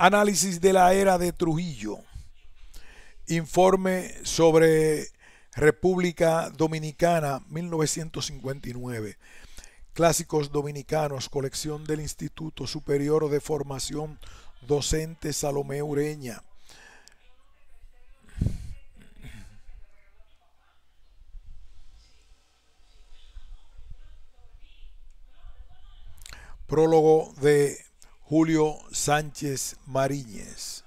Análisis de la era de Trujillo. Informe sobre República Dominicana 1959. Clásicos Dominicanos, colección del Instituto Superior de Formación Docente Salomé Ureña. Prólogo de Julio Sánchez Mariñez.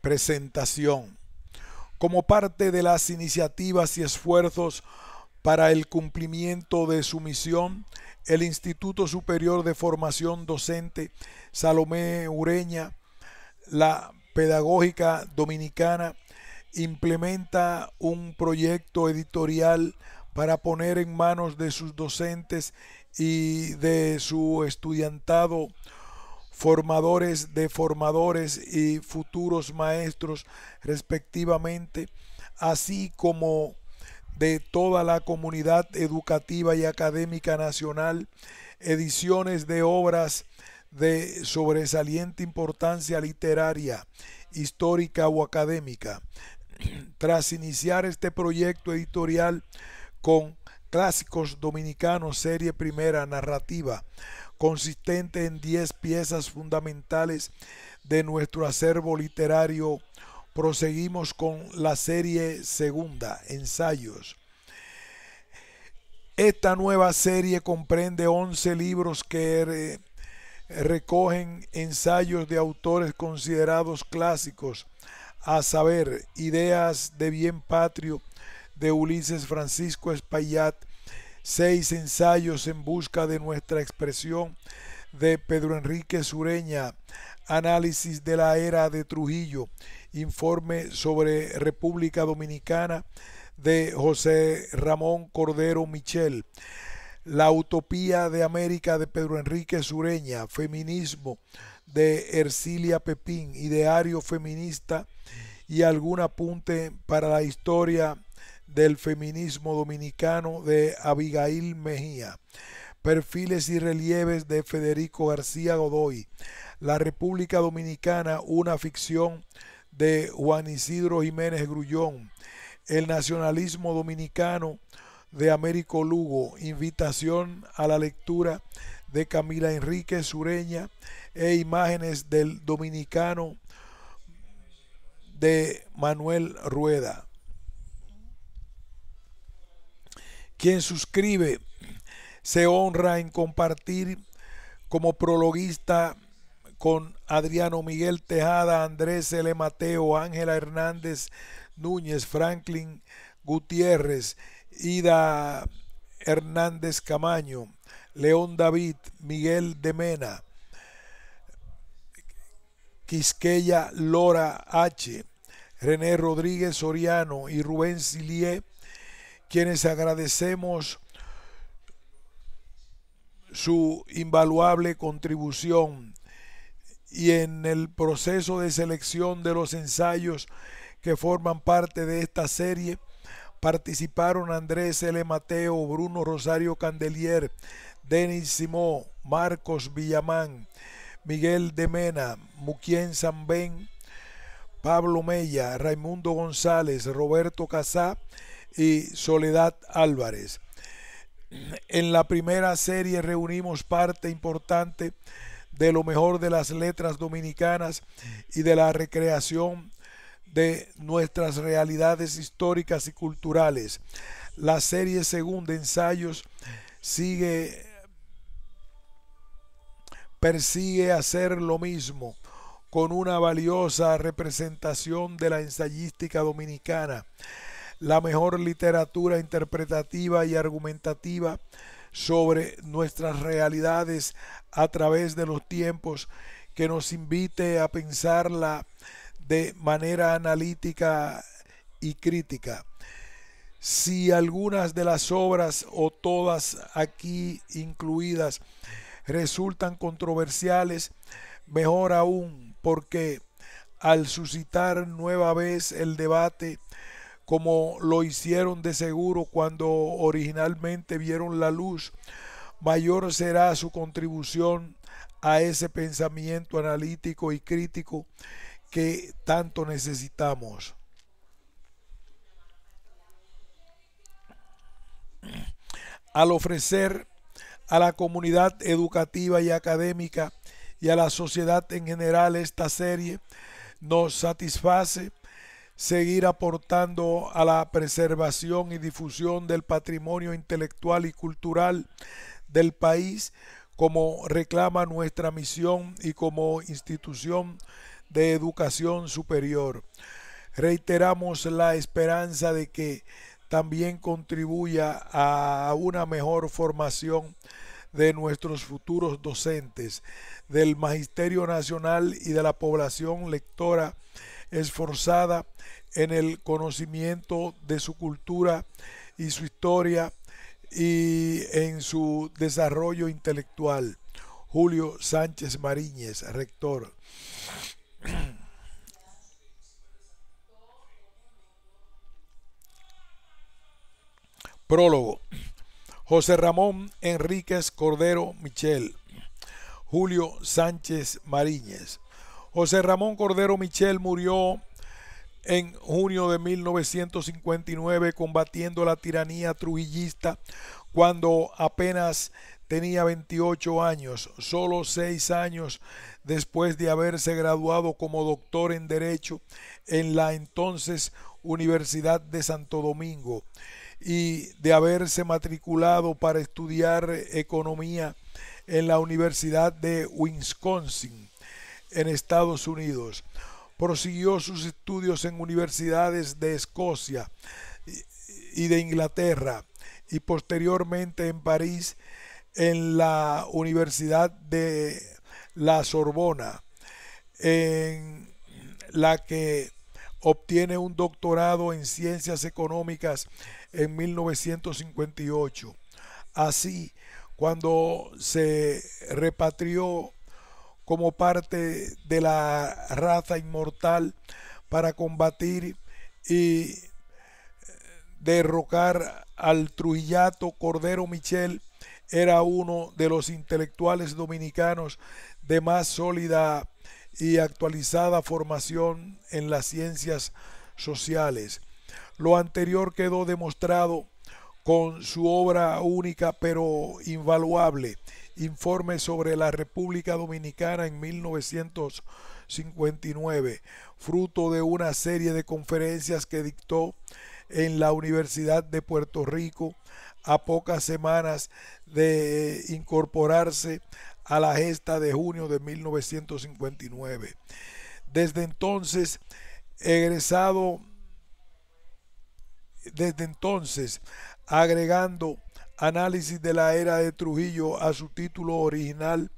Presentación. Como parte de las iniciativas y esfuerzos para el cumplimiento de su misión, el Instituto Superior de Formación Docente Salomé Ureña, la Pedagógica Dominicana, implementa un proyecto editorial para poner en manos de sus docentes y de su estudiantado formadores de formadores y futuros maestros respectivamente, así como de toda la comunidad educativa y académica nacional, ediciones de obras de sobresaliente importancia literaria, histórica o académica. Tras iniciar este proyecto editorial, con Clásicos Dominicanos Serie Primera Narrativa, consistente en 10 piezas fundamentales de nuestro acervo literario. Proseguimos con la serie segunda, Ensayos. Esta nueva serie comprende 11 libros que recogen ensayos de autores considerados clásicos, a saber, Ideas de Bien Patrio de Ulises Francisco Espaillat, seis ensayos en busca de nuestra expresión de Pedro Enrique Sureña, análisis de la era de Trujillo, informe sobre República Dominicana de José Ramón Cordero Michel, la utopía de América de Pedro Enrique Sureña, feminismo de Ercilia Pepín, ideario feminista y algún apunte para la historia del feminismo dominicano de Abigail Mejía. Perfiles y relieves de Federico García Godoy. La República Dominicana, una ficción de Juan Isidro Jiménez Grullón. El nacionalismo dominicano de Américo Lugo. Invitación a la lectura de Camila Enríquez Sureña e imágenes del dominicano de Manuel Rueda. Quien suscribe se honra en compartir como prologuista con Adriano Miguel Tejada, Andrés L. Mateo, Ángela Hernández Núñez, Franklin Gutiérrez, Ida Hernández Camaño, León David, Miguel de Mena, Quisqueya Lora H., René Rodríguez Soriano y Rubén Silie quienes agradecemos su invaluable contribución y en el proceso de selección de los ensayos que forman parte de esta serie participaron Andrés L. Mateo, Bruno Rosario Candelier, Denis Simó, Marcos Villamán, Miguel de Mena, Muquien Zambén, Pablo Mella, Raimundo González, Roberto Casá y Soledad Álvarez. En la primera serie reunimos parte importante de lo mejor de las letras dominicanas y de la recreación de nuestras realidades históricas y culturales. La serie segunda, ensayos, sigue, persigue hacer lo mismo con una valiosa representación de la ensayística dominicana la mejor literatura interpretativa y argumentativa sobre nuestras realidades a través de los tiempos, que nos invite a pensarla de manera analítica y crítica. Si algunas de las obras o todas aquí incluidas resultan controversiales, mejor aún porque al suscitar nueva vez el debate como lo hicieron de seguro cuando originalmente vieron la luz, mayor será su contribución a ese pensamiento analítico y crítico que tanto necesitamos. Al ofrecer a la comunidad educativa y académica y a la sociedad en general esta serie, nos satisface seguir aportando a la preservación y difusión del patrimonio intelectual y cultural del país, como reclama nuestra misión y como institución de educación superior. Reiteramos la esperanza de que también contribuya a una mejor formación de nuestros futuros docentes, del Magisterio Nacional y de la población lectora esforzada en el conocimiento de su cultura y su historia y en su desarrollo intelectual. Julio Sánchez Mariñez, rector. Prólogo. José Ramón Enríquez Cordero Michel. Julio Sánchez Mariñez. José Ramón Cordero Michel murió en junio de 1959 combatiendo la tiranía trujillista cuando apenas tenía 28 años, solo seis años después de haberse graduado como doctor en Derecho en la entonces Universidad de Santo Domingo y de haberse matriculado para estudiar economía en la Universidad de Wisconsin en Estados Unidos. Prosiguió sus estudios en universidades de Escocia y de Inglaterra y posteriormente en París en la Universidad de la Sorbona, en la que obtiene un doctorado en ciencias económicas en 1958. Así, cuando se repatrió como parte de la raza inmortal para combatir y eh, derrocar al trujillato Cordero Michel era uno de los intelectuales dominicanos de más sólida y actualizada formación en las ciencias sociales. Lo anterior quedó demostrado con su obra única pero invaluable informe sobre la República Dominicana en 1959, fruto de una serie de conferencias que dictó en la Universidad de Puerto Rico a pocas semanas de incorporarse a la gesta de junio de 1959. Desde entonces, egresado, desde entonces, agregando Análisis de la era de Trujillo a su título original,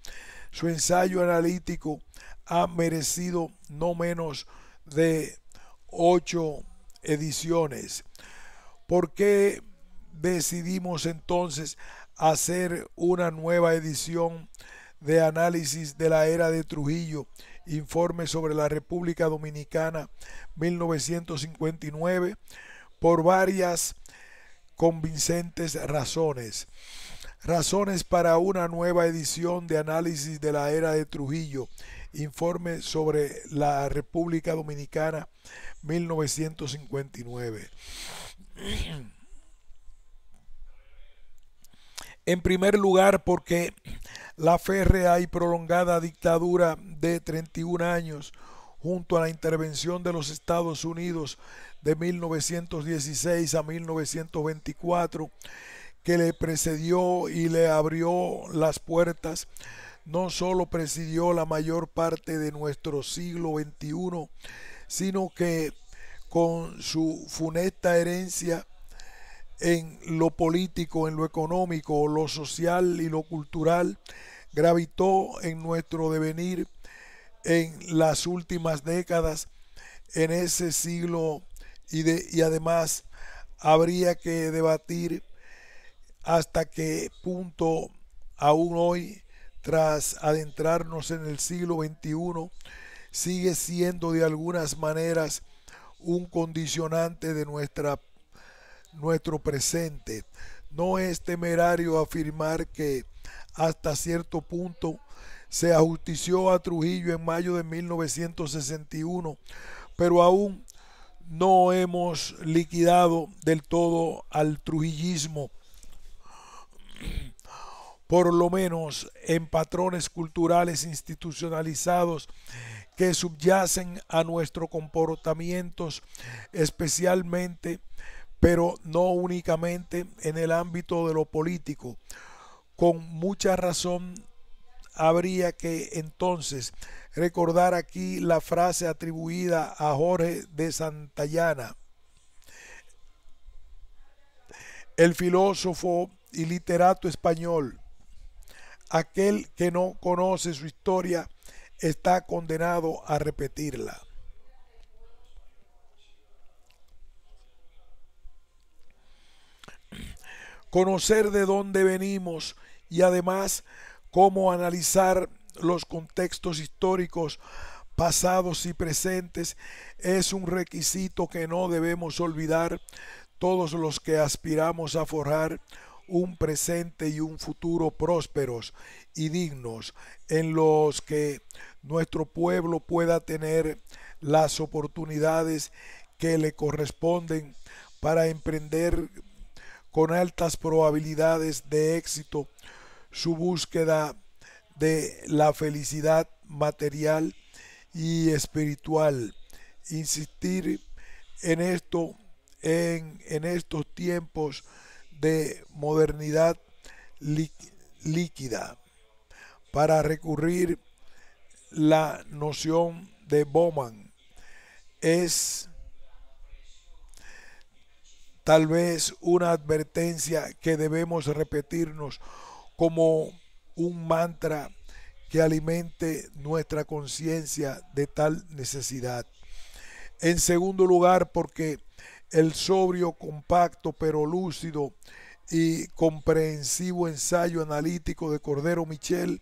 su ensayo analítico ha merecido no menos de ocho ediciones. ¿Por qué decidimos entonces hacer una nueva edición de análisis de la era de Trujillo, informe sobre la República Dominicana 1959, por varias convincentes razones. Razones para una nueva edición de análisis de la era de Trujillo. Informe sobre la República Dominicana 1959. En primer lugar, porque la férrea y prolongada dictadura de 31 años, junto a la intervención de los Estados Unidos, de 1916 a 1924 que le precedió y le abrió las puertas, no solo presidió la mayor parte de nuestro siglo XXI, sino que con su funesta herencia en lo político, en lo económico, lo social y lo cultural, gravitó en nuestro devenir en las últimas décadas, en ese siglo y, y además habría que debatir hasta qué punto aún hoy, tras adentrarnos en el siglo XXI, sigue siendo de algunas maneras un condicionante de nuestra, nuestro presente. No es temerario afirmar que hasta cierto punto se ajustició a Trujillo en mayo de 1961, pero aún no hemos liquidado del todo al trujillismo, por lo menos en patrones culturales institucionalizados que subyacen a nuestros comportamientos, especialmente, pero no únicamente en el ámbito de lo político. Con mucha razón habría que entonces recordar aquí la frase atribuida a Jorge de Santayana, el filósofo y literato español. Aquel que no conoce su historia está condenado a repetirla. Conocer de dónde venimos y además cómo analizar los contextos históricos pasados y presentes es un requisito que no debemos olvidar todos los que aspiramos a forjar un presente y un futuro prósperos y dignos en los que nuestro pueblo pueda tener las oportunidades que le corresponden para emprender con altas probabilidades de éxito su búsqueda de la felicidad material y espiritual. Insistir en esto en, estos tiempos de modernidad líquida para recurrir la noción de Bowman es tal vez una advertencia que debemos repetirnos como un mantra que alimente nuestra conciencia de tal necesidad. En segundo lugar, porque el sobrio, compacto, pero lúcido y comprensivo ensayo analítico de Cordero Michel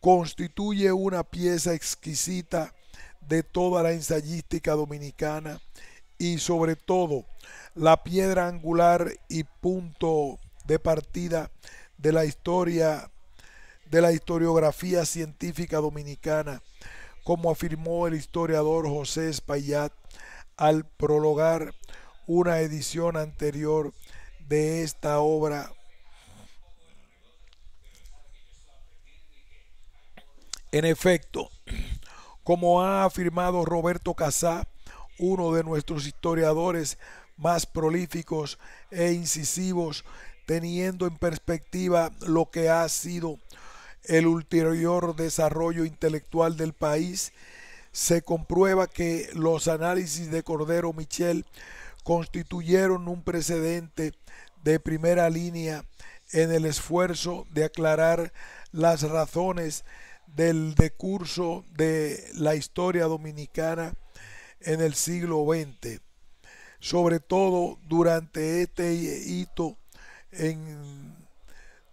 constituye una pieza exquisita de toda la ensayística dominicana y sobre todo la piedra angular y punto de partida de la historia de la historiografía científica dominicana, como afirmó el historiador José Espaillat al prologar una edición anterior de esta obra. En efecto, como ha afirmado Roberto Casá, uno de nuestros historiadores más prolíficos e incisivos teniendo en perspectiva lo que ha sido el ulterior desarrollo intelectual del país, se comprueba que los análisis de Cordero Michel constituyeron un precedente de primera línea en el esfuerzo de aclarar las razones del decurso de la historia dominicana en el siglo XX, sobre todo durante este hito en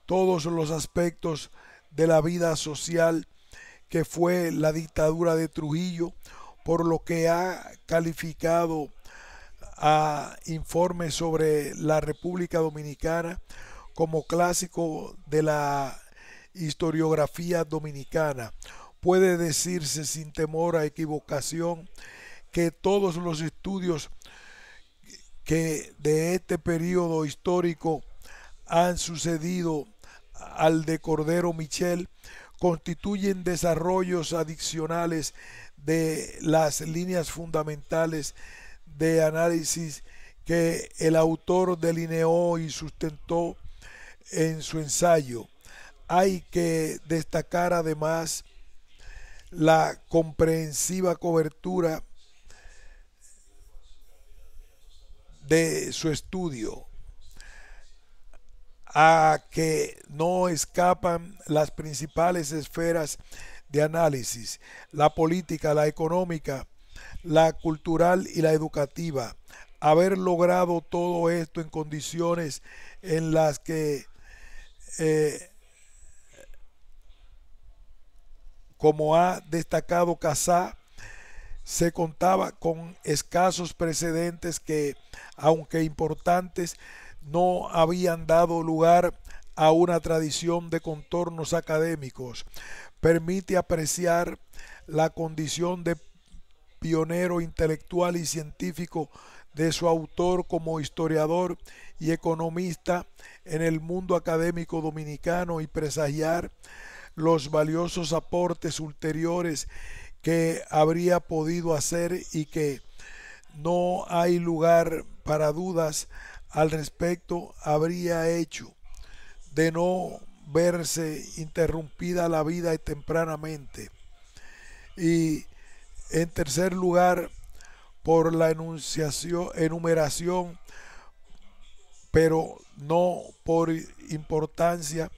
todos los aspectos de la vida social que fue la dictadura de Trujillo, por lo que ha calificado a informes sobre la República Dominicana como clásico de la historiografía dominicana. Puede decirse sin temor a equivocación que todos los estudios que de este periodo histórico han sucedido al de Cordero Michel constituyen desarrollos adicionales de las líneas fundamentales de análisis que el autor delineó y sustentó en su ensayo. Hay que destacar además la comprensiva cobertura de su estudio a que no escapan las principales esferas de análisis, la política, la económica, la cultural y la educativa. Haber logrado todo esto en condiciones en las que, eh, como ha destacado Cazá, se contaba con escasos precedentes que, aunque importantes, no habían dado lugar a una tradición de contornos académicos, permite apreciar la condición de pionero intelectual y científico de su autor como historiador y economista en el mundo académico dominicano y presagiar los valiosos aportes ulteriores que habría podido hacer y que no hay lugar para dudas al respecto habría hecho de no verse interrumpida la vida tempranamente. Y en tercer lugar, por la enunciación, enumeración, pero no por importancia,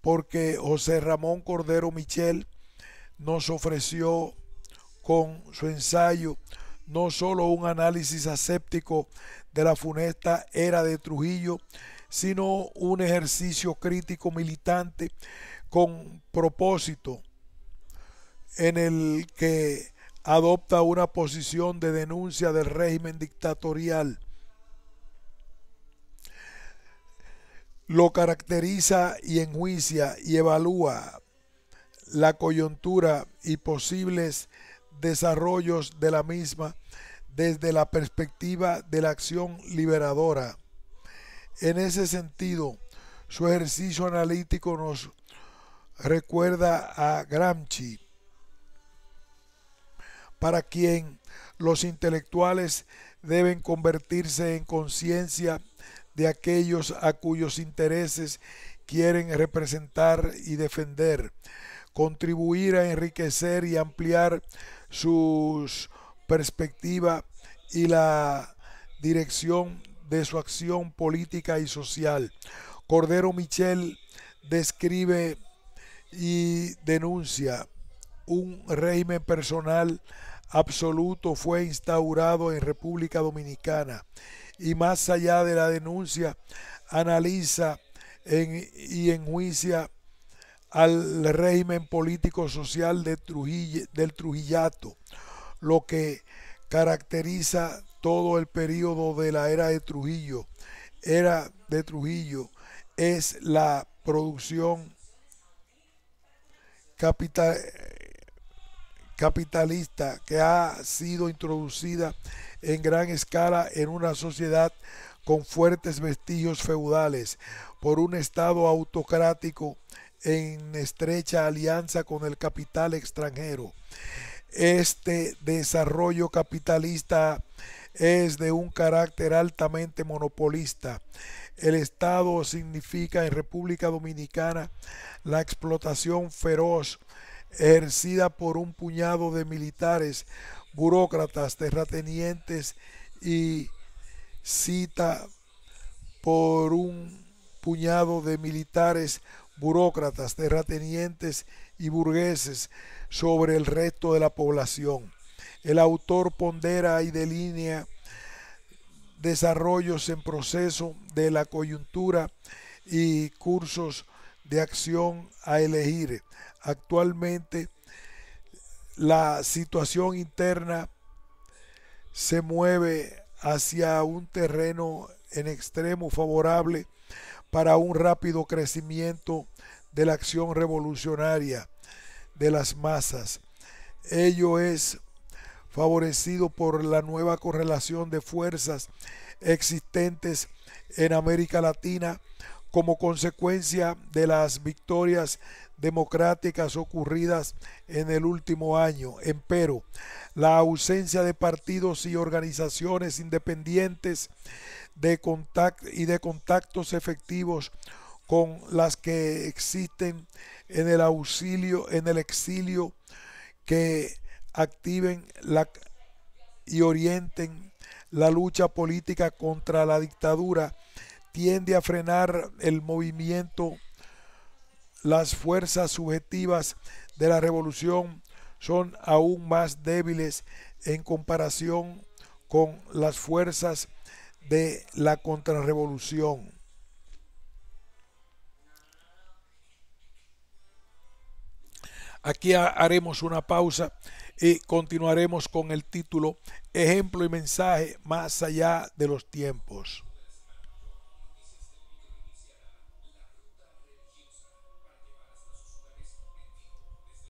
porque José Ramón Cordero Michel nos ofreció con su ensayo no solo un análisis aséptico de la funesta era de Trujillo, sino un ejercicio crítico militante con propósito en el que adopta una posición de denuncia del régimen dictatorial. Lo caracteriza y enjuicia y evalúa la coyuntura y posibles desarrollos de la misma desde la perspectiva de la acción liberadora. En ese sentido, su ejercicio analítico nos recuerda a Gramsci, para quien los intelectuales deben convertirse en conciencia de aquellos a cuyos intereses quieren representar y defender, contribuir a enriquecer y ampliar sus perspectiva y la dirección de su acción política y social. Cordero Michel describe y denuncia un régimen personal absoluto fue instaurado en República Dominicana y más allá de la denuncia analiza en, y enjuicia al régimen político social de Trujillo, del Trujillato lo que caracteriza todo el periodo de la era de Trujillo. Era de Trujillo es la producción capital, capitalista que ha sido introducida en gran escala en una sociedad con fuertes vestigios feudales por un Estado autocrático en estrecha alianza con el capital extranjero. Este desarrollo capitalista es de un carácter altamente monopolista. El Estado significa en República Dominicana la explotación feroz ejercida por un puñado de militares, burócratas, terratenientes y cita por un puñado de militares burócratas, terratenientes y burgueses sobre el resto de la población. El autor pondera y delinea desarrollos en proceso de la coyuntura y cursos de acción a elegir. Actualmente la situación interna se mueve hacia un terreno en extremo favorable para un rápido crecimiento de la acción revolucionaria de las masas. Ello es favorecido por la nueva correlación de fuerzas existentes en América Latina como consecuencia de las victorias democráticas ocurridas en el último año. Empero, la ausencia de partidos y organizaciones independientes de contacto y de contactos efectivos con las que existen en el auxilio, en el exilio, que activen y orienten la lucha política contra la dictadura, tiende a frenar el movimiento las fuerzas subjetivas de la revolución son aún más débiles en comparación con las fuerzas de la contrarrevolución. Aquí haremos una pausa y continuaremos con el título Ejemplo y mensaje más allá de los tiempos.